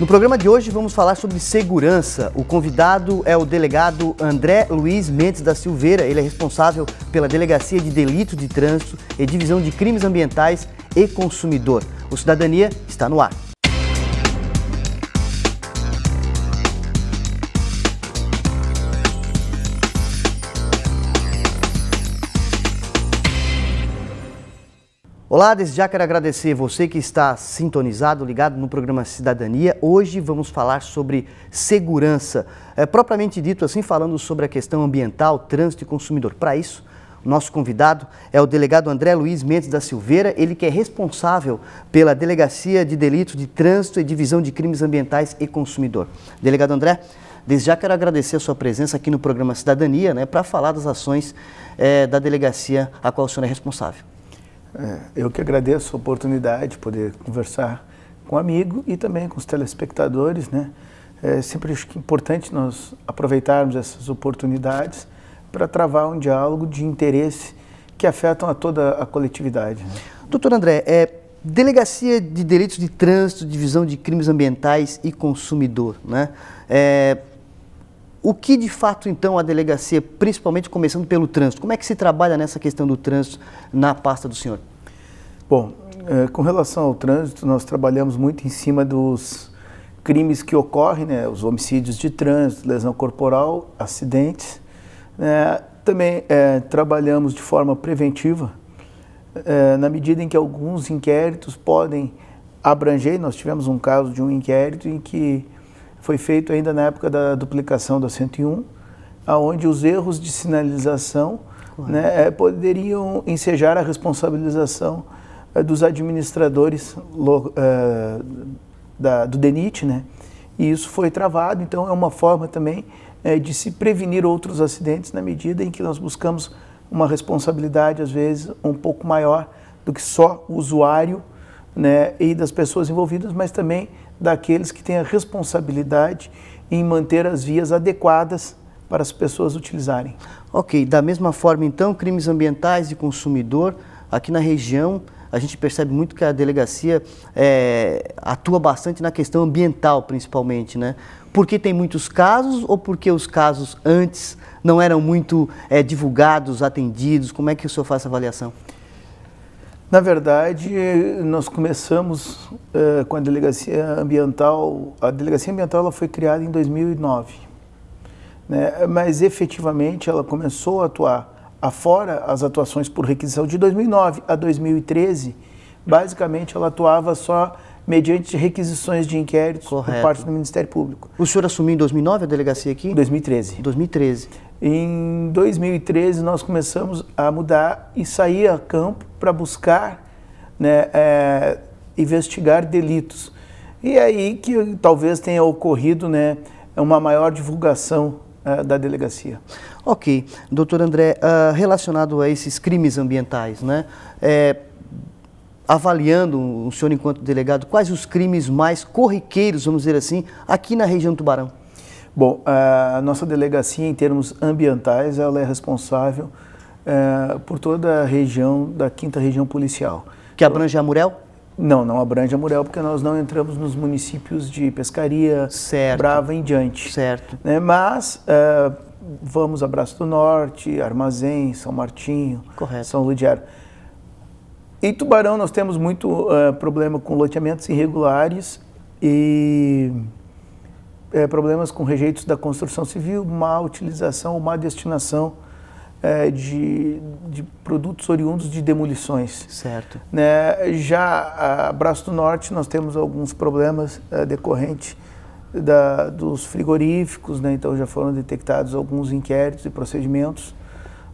No programa de hoje vamos falar sobre segurança. O convidado é o delegado André Luiz Mendes da Silveira. Ele é responsável pela Delegacia de Delito de Trânsito e Divisão de Crimes Ambientais e Consumidor. O Cidadania está no ar. Olá, desde já quero agradecer você que está sintonizado, ligado no programa Cidadania. Hoje vamos falar sobre segurança, é, propriamente dito assim, falando sobre a questão ambiental, trânsito e consumidor. Para isso, nosso convidado é o delegado André Luiz Mendes da Silveira, ele que é responsável pela Delegacia de Delitos de Trânsito e Divisão de Crimes Ambientais e Consumidor. Delegado André, Desde já quero agradecer a sua presença aqui no programa Cidadania, né, para falar das ações é, da delegacia a qual o senhor é responsável. É, eu que agradeço a oportunidade de poder conversar com um amigo e também com os telespectadores, né? É sempre acho que é importante nós aproveitarmos essas oportunidades para travar um diálogo de interesse que afetam a toda a coletividade. Né? Doutor André, é, Delegacia de Direitos de Trânsito, Divisão de Crimes Ambientais e Consumidor, né? É, o que de fato então a delegacia, principalmente começando pelo trânsito, como é que se trabalha nessa questão do trânsito na pasta do senhor? Bom, é, com relação ao trânsito, nós trabalhamos muito em cima dos crimes que ocorrem, né, os homicídios de trânsito, lesão corporal, acidentes. É, também é, trabalhamos de forma preventiva, é, na medida em que alguns inquéritos podem abranger. Nós tivemos um caso de um inquérito em que foi feito ainda na época da duplicação da 101, aonde os erros de sinalização claro. né, eh, poderiam ensejar a responsabilização eh, dos administradores eh, do DENIT, né? E isso foi travado, então é uma forma também de se prevenir outros acidentes na medida em que nós buscamos uma responsabilidade, às vezes, um pouco maior do que só o usuário né, e das pessoas envolvidas, mas também daqueles que têm a responsabilidade em manter as vias adequadas para as pessoas utilizarem. Ok, da mesma forma então, crimes ambientais e consumidor, aqui na região a gente percebe muito que a delegacia é, atua bastante na questão ambiental principalmente, né? Porque tem muitos casos ou porque os casos antes não eram muito é, divulgados, atendidos? Como é que o senhor faz essa avaliação? Na verdade, nós começamos uh, com a delegacia ambiental. A delegacia ambiental ela foi criada em 2009, né? mas efetivamente ela começou a atuar afora as atuações por requisição de 2009 a 2013. Basicamente, ela atuava só mediante requisições de inquéritos Correto. por parte do Ministério Público. O senhor assumiu em 2009 a delegacia aqui? 2013. 2013. Em 2013, nós começamos a mudar e sair a campo para buscar né, é, investigar delitos. E é aí que talvez tenha ocorrido né, uma maior divulgação é, da delegacia. Ok. Doutor André, uh, relacionado a esses crimes ambientais, né, é, avaliando o senhor enquanto delegado, quais os crimes mais corriqueiros, vamos dizer assim, aqui na região do Tubarão? Bom, ah, a nossa delegacia, em termos ambientais, ela é responsável é, por toda a região da quinta região policial. Que abrange a Murel? Não, não abrange a Murel, porque nós não entramos nos municípios de Pescaria, certo. Brava em diante. Certo. Né? Mas é, vamos a Braço do Norte, Armazém, São Martinho, Correto. São Ludiário. Em Tubarão nós temos muito uh, problema com loteamentos irregulares e é, problemas com rejeitos da construção civil, má utilização, má destinação é, de, de, produtos oriundos de demolições. Certo. Né? Já a Braço do Norte nós temos alguns problemas é, decorrentes da, dos frigoríficos, né? então já foram detectados alguns inquéritos e procedimentos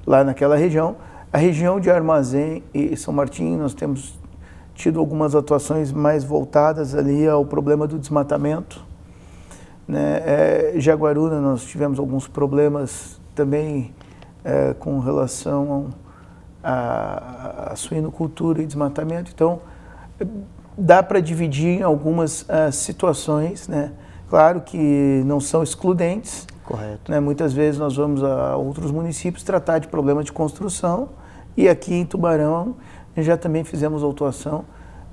lá naquela região. A região de Armazém e São Martim nós temos tido algumas atuações mais voltadas ali ao problema do desmatamento. Né? É, Jaguaruna nós tivemos alguns problemas também é, com relação à suinocultura e desmatamento. Então, dá para dividir em algumas é, situações, né? Claro que não são excludentes. Correto. Né? Muitas vezes nós vamos a outros municípios tratar de problemas de construção e aqui em Tubarão já também fizemos autuação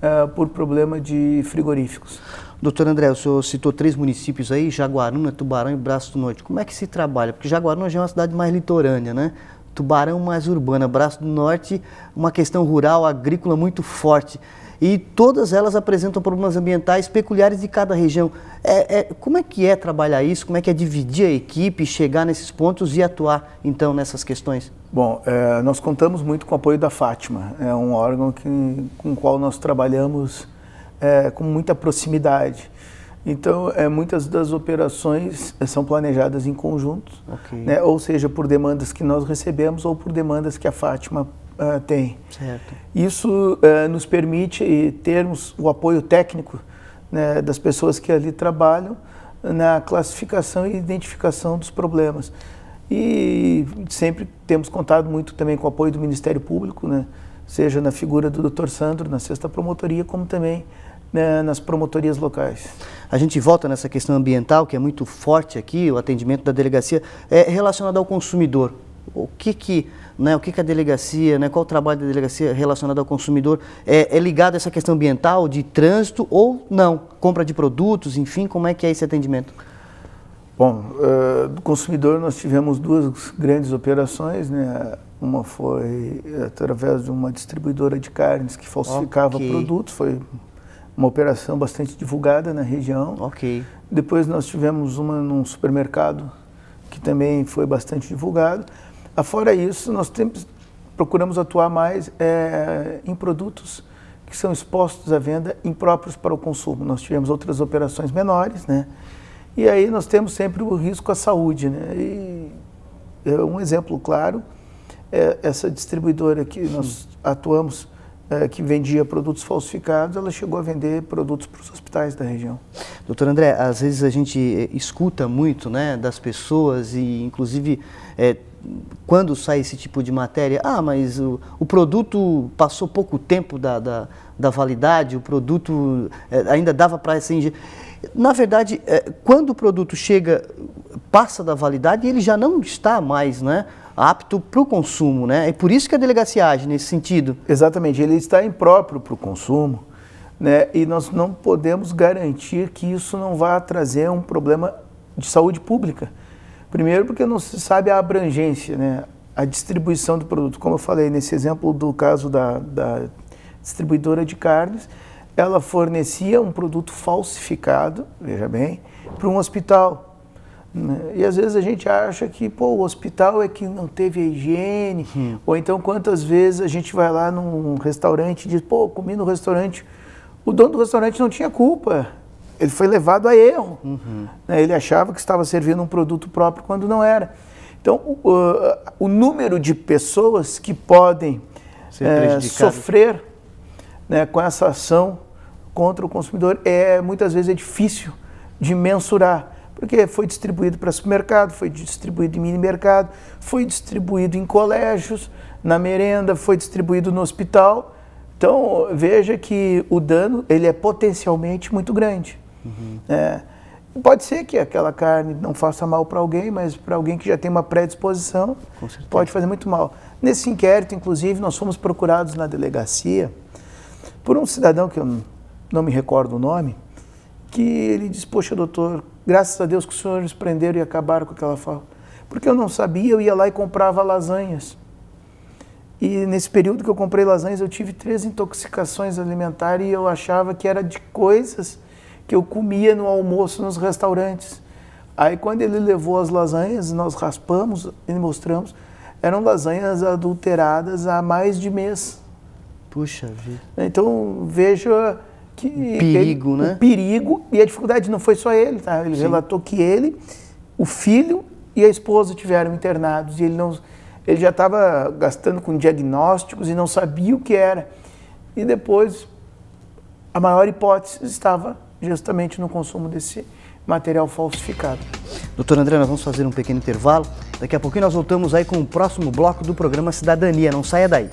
uh, por problema de frigoríficos. Doutor André, o senhor citou três municípios aí, Jaguaruna, Tubarão e Braço do Norte. Como é que se trabalha? Porque Jaguaruna já é uma cidade mais litorânea, né? Tubarão mais urbana, Braço do Norte, uma questão rural, agrícola muito forte. E todas elas apresentam problemas ambientais peculiares de cada região. É, é, como é que é trabalhar isso? Como é que é dividir a equipe, chegar nesses pontos e atuar, então, nessas questões? Bom, é, nós contamos muito com o apoio da Fátima. É um órgão que, com o qual nós trabalhamos é, com muita proximidade. Então, é, muitas das operações é, são planejadas em conjunto, okay. né? ou seja, por demandas que nós recebemos ou por demandas que a Fátima uh, tem. Certo. Isso uh, nos permite termos o apoio técnico né, das pessoas que ali trabalham na classificação e identificação dos problemas. E sempre temos contado muito também com o apoio do Ministério Público, né? seja na figura do Dr. Sandro, na sexta promotoria, como também né, nas promotorias locais. A gente volta nessa questão ambiental, que é muito forte aqui, o atendimento da delegacia, é relacionado ao consumidor. O que que, né, o que, que a delegacia, né, qual o trabalho da delegacia relacionado ao consumidor é, é ligado a essa questão ambiental, de trânsito ou não? Compra de produtos, enfim, como é que é esse atendimento? Bom, uh, do consumidor nós tivemos duas grandes operações, né? Uma foi através de uma distribuidora de carnes que falsificava okay. produtos, foi uma operação bastante divulgada na região. Ok. Depois nós tivemos uma num supermercado, que também foi bastante divulgado. Afora isso, nós temos, procuramos atuar mais é, em produtos que são expostos à venda impróprios para o consumo. Nós tivemos outras operações menores, né? E aí nós temos sempre o risco à saúde, né? E é um exemplo claro é essa distribuidora que nós atuamos eh, que vendia produtos falsificados, ela chegou a vender produtos para os hospitais da região. Doutor André, às vezes a gente eh, escuta muito né, das pessoas e inclusive é, quando sai esse tipo de matéria, ah, mas o, o produto passou pouco tempo da, da, da validade, o produto é, ainda dava para ser Na verdade, é, quando o produto chega passa da validade e ele já não está mais né, apto para o consumo. Né? É por isso que a delegacia age nesse sentido. Exatamente, ele está impróprio para o consumo né, e nós não podemos garantir que isso não vá trazer um problema de saúde pública. Primeiro, porque não se sabe a abrangência, né? a distribuição do produto. Como eu falei nesse exemplo do caso da, da distribuidora de carnes, ela fornecia um produto falsificado, veja bem, para um hospital. Né? E às vezes a gente acha que pô, o hospital é que não teve higiene, hum. ou então quantas vezes a gente vai lá num restaurante e diz, pô, comi no restaurante, o dono do restaurante não tinha culpa, ele foi levado a erro. Uhum. Né? Ele achava que estava servindo um produto próprio quando não era. Então, o, o número de pessoas que podem é, sofrer né, com essa ação contra o consumidor é muitas vezes é difícil de mensurar. Porque foi distribuído para supermercado, foi distribuído em mini mercado, foi distribuído em colégios, na merenda, foi distribuído no hospital. Então veja que o dano ele é potencialmente muito grande. Uhum. É, pode ser que aquela carne não faça mal para alguém, mas para alguém que já tem uma predisposição pode fazer muito mal. Nesse inquérito, inclusive, nós fomos procurados na delegacia por um cidadão que eu não me recordo o nome, que ele disse: poxa, doutor, Graças a Deus que os senhores prenderam e acabaram com aquela falta. Porque eu não sabia, eu ia lá e comprava lasanhas. E nesse período que eu comprei lasanhas, eu tive três intoxicações alimentares e eu achava que era de coisas que eu comia no almoço nos restaurantes. Aí quando ele levou as lasanhas, nós raspamos e mostramos, eram lasanhas adulteradas há mais de mês. Puxa vida. Então veja que perigo, ele, né? O perigo e a dificuldade não foi só ele, tá? Ele Sim. relatou que ele, o filho e a esposa tiveram internados e ele não ele já estava gastando com diagnósticos e não sabia o que era. E depois a maior hipótese estava justamente no consumo desse material falsificado. Doutor André, nós vamos fazer um pequeno intervalo. Daqui a pouquinho nós voltamos aí com o próximo bloco do programa Cidadania. Não saia daí.